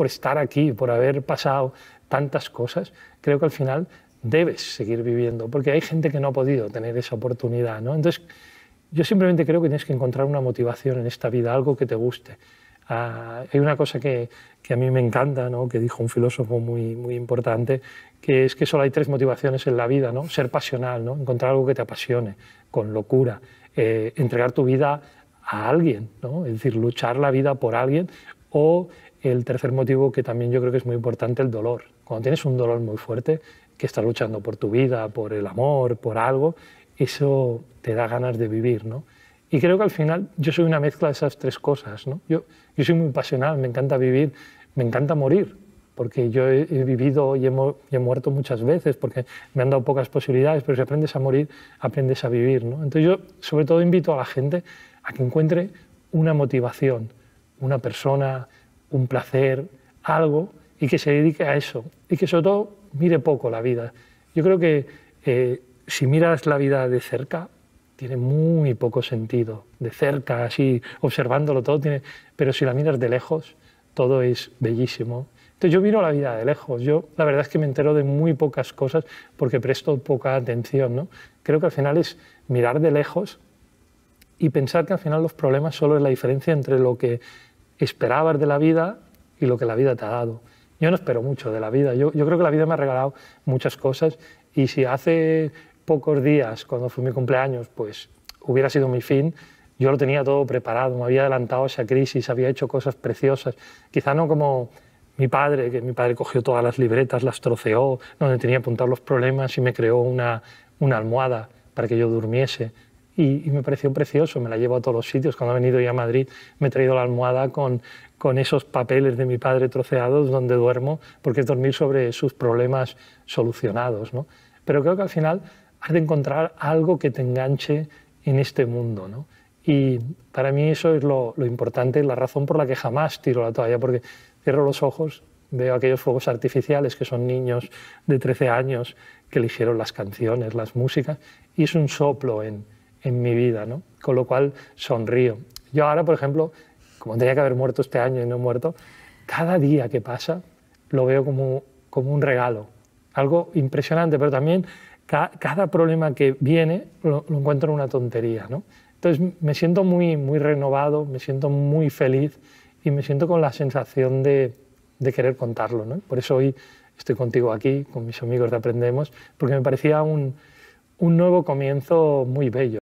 por estar aquí, por haber pasado tantas cosas, creo que al final debes seguir viviendo, porque hay gente que no ha podido tener esa oportunidad. ¿no? Entonces, yo simplemente creo que tienes que encontrar una motivación en esta vida, algo que te guste. Ah, hay una cosa que, que, a mí me encanta, ¿no? que dijo un filósofo muy, muy importante, que es que solo hay tres motivaciones en la vida, ¿no? ser pasional, ¿no? encontrar algo que te apasione, con locura, eh, entregar tu vida a alguien, ¿no? es decir, luchar la vida por alguien o el tercer motivo que también yo creo que es muy importante, el dolor. Cuando tienes un dolor muy fuerte, que estás luchando por tu vida, por el amor, por algo, eso te da ganas de vivir, ¿no? Y creo que al final yo soy una mezcla de esas tres cosas, ¿no? Yo, yo soy muy pasional, me encanta vivir, me encanta morir, porque yo he, vivido y he, y he, muerto muchas veces, porque me han dado pocas posibilidades, pero si aprendes a morir, aprendes a vivir, ¿no? Entonces yo sobre todo invito a la gente a que encuentre una motivación, una persona, un placer, algo, y que se dedique a eso. Y que sobre todo mire poco la vida. Yo creo que eh, si miras la vida de cerca, tiene muy poco sentido. De cerca, así, observándolo todo, tiene... pero si la miras de lejos, todo es bellísimo. Entonces yo miro la vida de lejos. Yo la verdad es que me entero de muy pocas cosas porque presto poca atención. ¿no? Creo que al final es mirar de lejos y pensar que al final los problemas solo es la diferencia entre lo que esperabas de la vida y lo que la vida te ha dado. Yo no espero mucho de la vida, yo, creo que la vida me ha regalado muchas cosas y si hace pocos días, cuando fue mi cumpleaños, pues hubiera sido mi fin, yo lo tenía todo preparado, me había adelantado a esa crisis, había hecho cosas preciosas, quizá no como mi padre, que mi padre cogió todas las libretas, las troceó, donde tenía apuntados los problemas y me creó una, una almohada para que yo durmiese, y, me pareció precioso, me la llevo a todos los sitios. Cuando he venido ya a Madrid me he traído la almohada con, con esos papeles de mi padre troceados donde duermo, porque es dormir sobre sus problemas solucionados. ¿no? Pero creo que al final has de encontrar algo que te enganche en este mundo. ¿no? Y para mí eso es lo, lo importante, la razón por la que jamás tiro la toalla, porque cierro los ojos, veo aquellos fuegos artificiales que son niños de 13 años que eligieron las canciones, las músicas, y es un soplo en, en mi vida, ¿no? Con lo cual sonrío. Yo ahora, por ejemplo, como tenía que haber muerto este año y no he muerto, cada día que pasa lo veo como, como un regalo. Algo impresionante, pero también cada problema que viene lo, encuentro encuentro una tontería, ¿no? Entonces me siento muy, muy renovado, me siento muy feliz y me siento con la sensación de, querer contarlo, ¿no? Por eso hoy estoy contigo aquí, con mis amigos de Aprendemos, porque me parecía un, un nuevo comienzo muy bello.